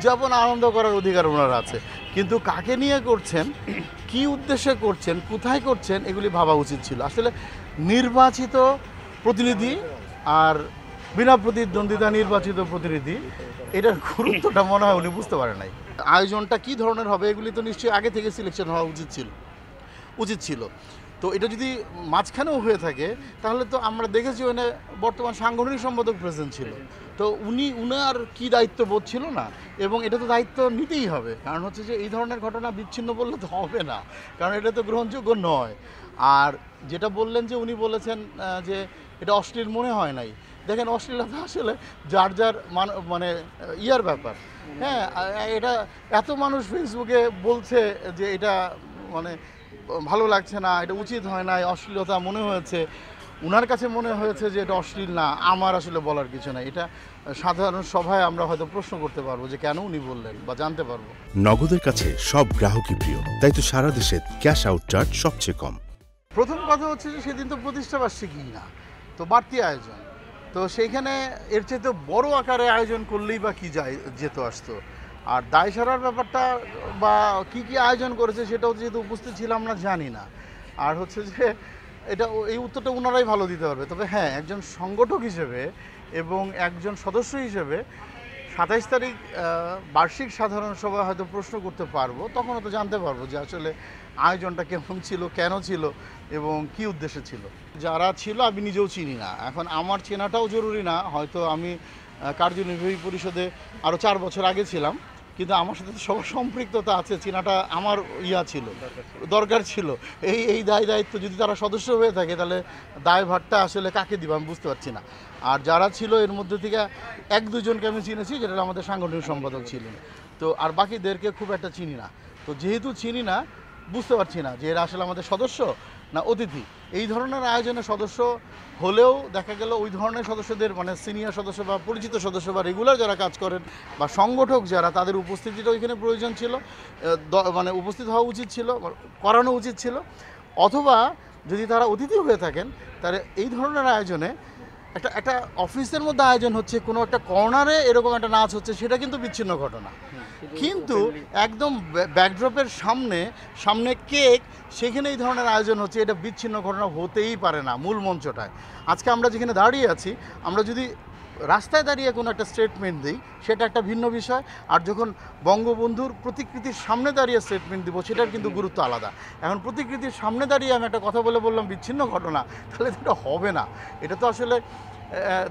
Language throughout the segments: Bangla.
উদযাপন আনন্দ করার অধিকার ওনার আছে কিন্তু কাকে নিয়ে করছেন কি উদ্দেশ্যে করছেন কোথায় করছেন এগুলি ভাবা উচিত ছিল আসলে নির্বাচিত প্রতিনিধি আর বিনা প্রতিদ্বন্দ্বিতা নির্বাচিত প্রতিনিধি এটার গুরুত্বটা মনে হয় উনি বুঝতে পারে নাই আয়োজনটা কি ধরনের হবে এগুলি তো নিশ্চয়ই আগে থেকে সিলেকশন হওয়া উচিত ছিল উচিত ছিল তো এটা যদি মাঝখানেও হয়ে থাকে তাহলে তো আমরা দেখেছি ওখানে বর্তমান সাংগঠনিক সম্পাদক প্রেজেন্ট ছিল তো উনি উনার কি বোধ ছিল না এবং এটা তো দায়িত্ব নিতেই হবে কারণ হচ্ছে যে এই ধরনের ঘটনা বিচ্ছিন্ন বললে তো হবে না কারণ এটা তো গ্রহণযোগ্য নয় আর যেটা বললেন যে উনি বলেছেন যে এটা অশ্লীল মনে হয় নাই দেখেন অশ্লীলতা আসলে যার যার মানে ইয়ার ব্যাপার হ্যাঁ এটা এত মানুষ ফেসবুকে বলছে যে এটা মানে ভালো লাগছে না এটা উচিত হয় না অশ্লীলতা মনে হয়েছে ওনার কাছে মনে হয়েছে যে এটা অশ্লীল না আমার আসলে বলার কিছু না এটা সাধারণ সভায় আমরা হয়তো প্রশ্ন করতে পারবো যে কেন উনি বললেন বা জানতে পারবো নগদের কাছে সব গ্রাহকই প্রিয় তাই তো সারা দেশে ক্যাশ আউট চার্জ সবচেয়ে কম প্রথম কথা হচ্ছে যে সেদিন তো প্রতিষ্ঠাবার্ষিকী না তো বাড়তি আয়োজন তো সেইখানে এর চেয়ে তো বড় আকারে আয়োজন করলেই বা কী যায় যেত আসতো আর দায় সারার ব্যাপারটা বা কি কি আয়োজন করেছে সেটাও যেহেতু উপস্থিত ছিলাম না জানি না আর হচ্ছে যে এটা এই উত্তরটা ওনারাই ভালো দিতে পারবে তবে হ্যাঁ একজন সংগঠক হিসেবে এবং একজন সদস্য হিসেবে সাতাইশ তারিখ বার্ষিক সাধারণ সভা হয়তো প্রশ্ন করতে পারবো তখন হয়তো জানতে পারবো যে আসলে আয়োজনটা কেমন ছিল কেন ছিল এবং কি উদ্দেশ্যে ছিল যারা ছিল আমি নিজেও চিনি না এখন আমার চেনাটাও জরুরি না হয়তো আমি কার্যনির্বাহী পরিষদে আরও চার বছর আগে ছিলাম কিন্তু আমার সাথে সব সম্পৃক্ততা আছে চীনাটা আমার ইয়া ছিল দরকার ছিল এই এই দায় দায়িত্ব যদি তারা সদস্য হয়ে থাকে তাহলে দায়ভারটা আসলে কাকে দিব আমি বুঝতে পারছি না আর যারা ছিল এর মধ্যে থেকে এক দুজনকে আমি চিনেছি যেটা আমাদের সাংগঠনিক সম্পাদক ছিলেন তো আর বাকিদেরকে খুব একটা চিনি না তো যেহেতু চিনি না বুঝতে পারছি না যে এরা আসলে আমাদের সদস্য না অতিথি এই ধরনের আয়োজনে সদস্য হলেও দেখা গেল ওই ধরনের সদস্যদের মানে সিনিয়র সদস্য বা পরিচিত সদস্য বা রেগুলার যারা কাজ করেন বা সংগঠক যারা তাদের উপস্থিতিটা ওইখানে প্রয়োজন ছিল মানে উপস্থিত হওয়া উচিত ছিল করানো উচিত ছিল অথবা যদি তারা অতিথি হয়ে থাকেন তাহলে এই ধরনের আয়োজনে একটা একটা অফিসের মধ্যে আয়োজন হচ্ছে কোনো একটা কর্নারে এরকম একটা নাচ হচ্ছে সেটা কিন্তু বিচ্ছিন্ন ঘটনা কিন্তু একদম ব্যাকড্রপের সামনে সামনে কেক সেখানে এই ধরনের আয়োজন হচ্ছে এটা বিচ্ছিন্ন ঘটনা হতেই পারে না মূল মঞ্চটায় আজকে আমরা যেখানে দাঁড়িয়ে আছি আমরা যদি রাস্তায় দাঁড়িয়ে কোনো একটা স্টেটমেন্ট দিই সেটা একটা ভিন্ন বিষয় আর যখন বঙ্গবন্ধুর প্রতিকৃতির সামনে দাঁড়িয়ে স্টেটমেন্ট দিব সেটার কিন্তু গুরুত্ব আলাদা এখন প্রতিকৃতির সামনে দাঁড়িয়ে আমি একটা কথা বলে বললাম বিচ্ছিন্ন ঘটনা তাহলে সেটা হবে না এটা তো আসলে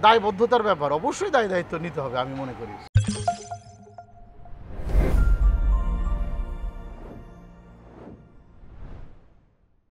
দায়বদ্ধতার ব্যাপার অবশ্যই দায় দায়িত্ব নিতে হবে আমি মনে করি